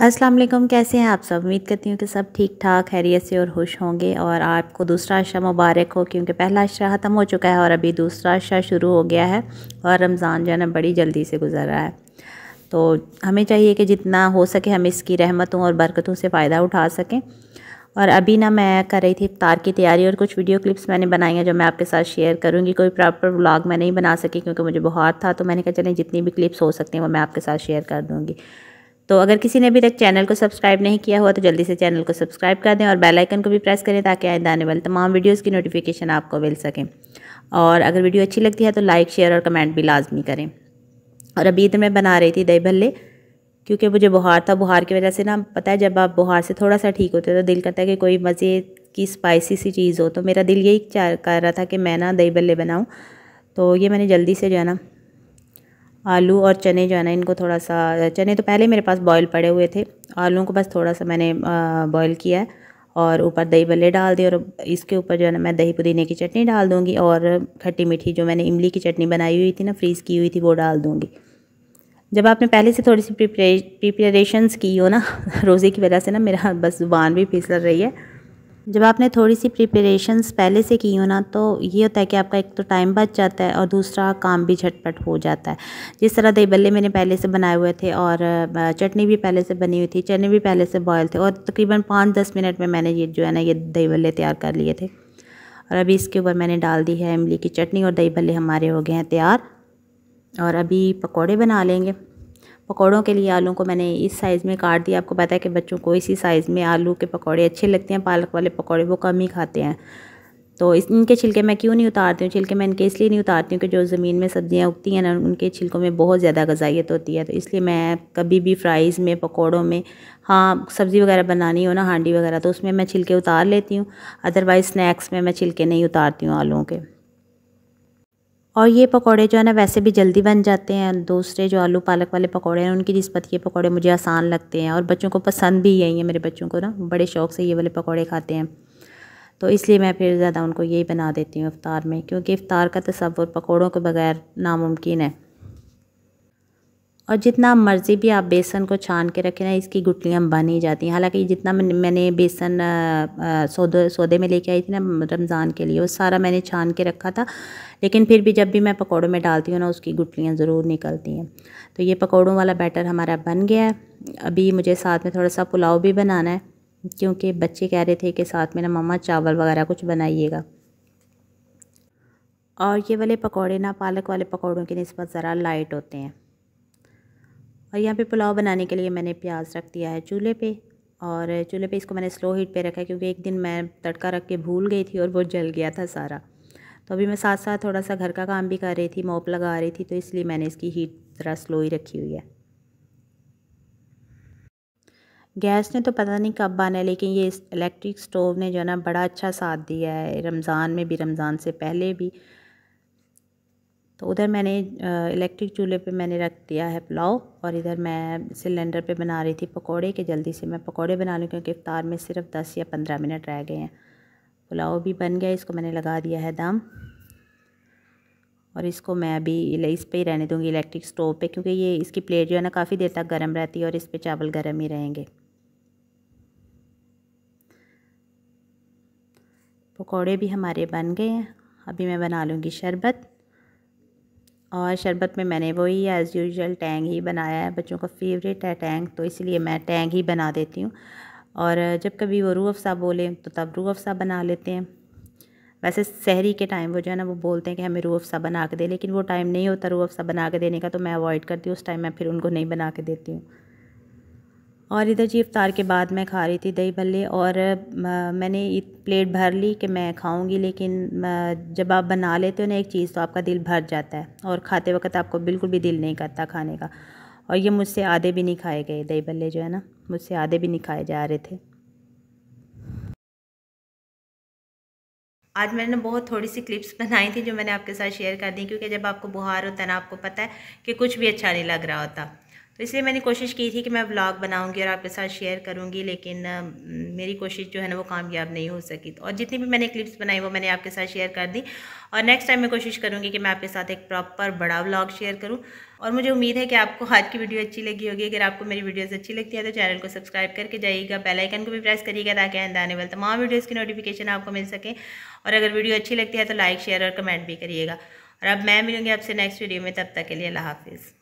अस्सलाम वालेकुम कैसे हैं आप सब उम्मीद करती हूँ कि सब ठीक ठाक खैरियत से और खुश होंगे और आपको दूसरा अशरा मुबारक हो क्योंकि पहला अशरा ख़त्म हो चुका है और अभी दूसरा अशरा शुरू हो गया है और रमज़ान जो है ना बड़ी जल्दी से गुजर रहा है तो हमें चाहिए कि जितना हो सके हम इसकी रहमतों और बरकतों से फ़ायदा उठा सकें और अभी ना मैं कर रही थी इफ्तार की तैयारी और कुछ वीडियो क्लिप्स मैंने बनाई हैं जो मैं आपके साथ शेयर करूँगी कोई प्रॉपर व्लॉग मैं नहीं बना सकी क्योंकि मुझे बहुत था तो मैंने कहा चलें जितनी भी क्लिप्स हो सकती हैं वो मैं आपके साथ शेयर कर दूँगी तो अगर किसी ने अभी तक चैनल को सब्सक्राइब नहीं किया हुआ तो जल्दी से चैनल को सब्सक्राइब कर दें और बेल आइकन को भी प्रेस करें ताकि आइंदा आने वाले तमाम वीडियोस की नोटिफिकेशन आपको मिल सकें और अगर वीडियो अच्छी लगती है तो लाइक शेयर और कमेंट भी लाजमी करें और अभी तो मैं बना रही थी दही भल्ले क्योंकि मुझे बुखार था बुखार की वजह से ना पता है जब आप बुखार से थोड़ा सा ठीक होते हो तो दिल करता है कि कोई मज़े की स्पाइसी सी चीज़ हो तो मेरा दिल यही कर रहा था कि मैं ना दही भल्ले बनाऊँ तो ये मैंने जल्दी से जो है ना आलू और चने जो है ना इनको थोड़ा सा चने तो पहले मेरे पास बॉयल पड़े हुए थे आलू को बस थोड़ा सा मैंने बॉयल किया है और ऊपर दही भल्ले डाल दिए और इसके ऊपर जो है ना मैं दही पुदीने की चटनी डाल दूँगी और खट्टी मीठी जो मैंने इमली की चटनी बनाई हुई थी ना फ्रीज़ की हुई थी वो डाल दूँगी जब आपने पहले से थोड़ी सी प्रिपरेशंस की हो ना रोज़े की वजह से ना मेरा बस जुबान भी फिसल रही है जब आपने थोड़ी सी प्रिपरेशंस पहले से की हो ना तो ये होता है कि आपका एक तो टाइम बच जाता है और दूसरा काम भी झटपट हो जाता है जिस तरह दही बल्ले मैंने पहले से बनाए हुए थे और चटनी भी पहले से बनी हुई थी चने भी पहले से बॉयल थे और तकरीबन पाँच दस मिनट में मैंने ये जो है ना ये दही बल्ले तैयार कर लिए थे और अभी इसके ऊपर मैंने डाल दी है इमली की चटनी और दही बल्ले हमारे हो गए हैं तैयार और अभी पकौड़े बना लेंगे पकौड़ों के लिए आलू को मैंने इस साइज़ में काट दिया आपको पता है कि बच्चों को इसी साइज़ में आलू के पकौड़े अच्छे लगते हैं पालक वाले पकौड़े वो कम ही खाते हैं तो इस इनके छिलके मैं क्यों नहीं उतारती हूँ छिलके मैं इनके इसलिए नहीं उतारती हूँ कि जो ज़मीन में सब्ज़ियाँ उगती हैं ना उनके छिलकों में बहुत ज़्यादा गजाइत होती है तो इसलिए मैं कभी भी फ्राइज़ में पकौड़ों में हाँ सब्ज़ी वगैरह बनानी हो ना हांडी वगैरह तो उसमें मैं छिलके उतार लेती हूँ अदरवाइज़ स्नैक्स में मैं छिलके नहीं उतारती हूँ आलुओं के और ये पकोड़े जो है ना वैसे भी जल्दी बन जाते हैं दूसरे जो आलू पालक वाले पकोड़े हैं उनकी नस्बत ये पकोड़े मुझे आसान लगते हैं और बच्चों को पसंद भी यही है मेरे बच्चों को ना बड़े शौक़ से ये वाले पकोड़े खाते हैं तो इसलिए मैं फिर ज़्यादा उनको यही बना देती हूँ इफ़ार में क्योंकि इफ़ार का तस्वुर पकौड़ों के बगैर नामुमकिन है और जितना मर्ज़ी भी आप बेसन को छान के रखें ना इसकी गुटलियाँ बन ही जाती हैं हालांकि जितना मैंने बेसन सौदे सौदे में लेके आई थी ना रमज़ान के लिए वो सारा मैंने छान के रखा था लेकिन फिर भी जब भी मैं पकौड़ों में डालती हूँ ना उसकी गुटलियाँ ज़रूर निकलती हैं तो ये पकौड़ों वाला बैटर हमारा बन गया है अभी मुझे साथ में थोड़ा सा पुलाव भी बनाना है क्योंकि बच्चे कह रहे थे कि साथ में ना मामा चावल वगैरह कुछ बनाइएगा और ये वाले पकौड़े ना पालक वाले पकौड़ों की नस्बत ज़रा लाइट होते हैं और यहाँ पे पुलाव बनाने के लिए मैंने प्याज रख दिया है चूल्हे पे और चूल्हे पे इसको मैंने स्लो हीट पे रखा है क्योंकि एक दिन मैं तड़का रख के भूल गई थी और वो जल गया था सारा तो अभी मैं साथ साथ थोड़ा सा घर का काम भी कर रही थी मोप लगा रही थी तो इसलिए मैंने इसकी हीट ज़रा स्लो ही रखी हुई है गैस ने तो पता नहीं कब आना है लेकिन ये इलेक्ट्रिक स्टोव ने जो है ना बड़ा अच्छा साथ दिया है रमज़ान में भी रमज़ान से पहले भी तो उधर मैंने इलेक्ट्रिक चूल्हे पे मैंने रख दिया है पुलाव और इधर मैं सिलेंडर पे बना रही थी पकोड़े के जल्दी से मैं पकोड़े बना लूँ क्योंकि इफ्तार में सिर्फ दस या पंद्रह मिनट रह गए हैं पुलाव भी बन गया इसको मैंने लगा दिया है दम और इसको मैं अभी इस पर ही रहने दूँगी इलेक्ट्रिक स्टोव पर क्योंकि ये इसकी प्लेट जो है ना काफ़ी देर तक गर्म रहती है और इस पर चावल गर्म ही रहेंगे पकौड़े भी हमारे बन गए हैं अभी मैं बना लूँगी शरबत और शरबत में मैंने वही एज़ यूजल टैंग ही बनाया है बच्चों का फेवरेट है टैंग तो इसलिए मैं टैंग ही बना देती हूँ और जब कभी वो रू अफ़सा बोले तो तब रू अफ़सा बना लेते हैं वैसे शहरी के टाइम वो जो है ना वो बोलते हैं कि हमें रू अफ़सा बना के दे लेकिन वो टाइम नहीं होता रू अफ़सा बना के देने का तो मैं अवॉइड करती हूँ उस टाइम मैं फिर उनको नहीं बना के देती हूँ और इधर जी इफ़्तार के बाद मैं खा रही थी दही भल्ले और मैंने प्लेट भर ली कि मैं खाऊंगी लेकिन जब आप बना लेते हो ना एक चीज़ तो आपका दिल भर जाता है और खाते वक्त आपको बिल्कुल भी दिल नहीं करता खाने का और ये मुझसे आधे भी नहीं खाए गए दही भल्ले जो है ना मुझसे आधे भी नहीं खाए जा रहे थे आज मैंने बहुत थोड़ी सी क्लिप्स बनाई थी जो मैंने आपके साथ शेयर कर दी क्योंकि जब आपको बुखार होता है ना आपको पता है कि कुछ भी अच्छा नहीं लग रहा होता तो इसलिए मैंने कोशिश की थी कि मैं ब्लॉग बनाऊंगी और आपके साथ शेयर करूंगी लेकिन मेरी कोशिश जो है ना वो कामयाब नहीं हो सकी तो और जितनी भी मैंने क्लिप्स बनाई वो मैंने आपके साथ शेयर कर दी और नेक्स्ट टाइम मैं कोशिश करूंगी कि मैं आपके साथ एक प्रॉपर बड़ा ब्लॉग शेयर करूँ और मुझे उम्मीद है कि आपको आज की वीडियो अच्छी लगी होगी अगर आपको मेरी वीडियोज़ अच्छी लगती है तो चैनल को सब्सक्राइब करके जाइएगा बेलाइकन को भी प्रेस करिएगा ताकि आइंदा आने वाले तमाम वीडियोज़ की नोटिफिकेशन आपको मिल सके और अगर वीडियो अच्छी लगती है तो लाइक शेयर और कमेंट भी करिएगा और अब मैं मिलूँगी आपसे नेक्स्ट वीडियो में तब तक के लिए अल्लाह हाफिज़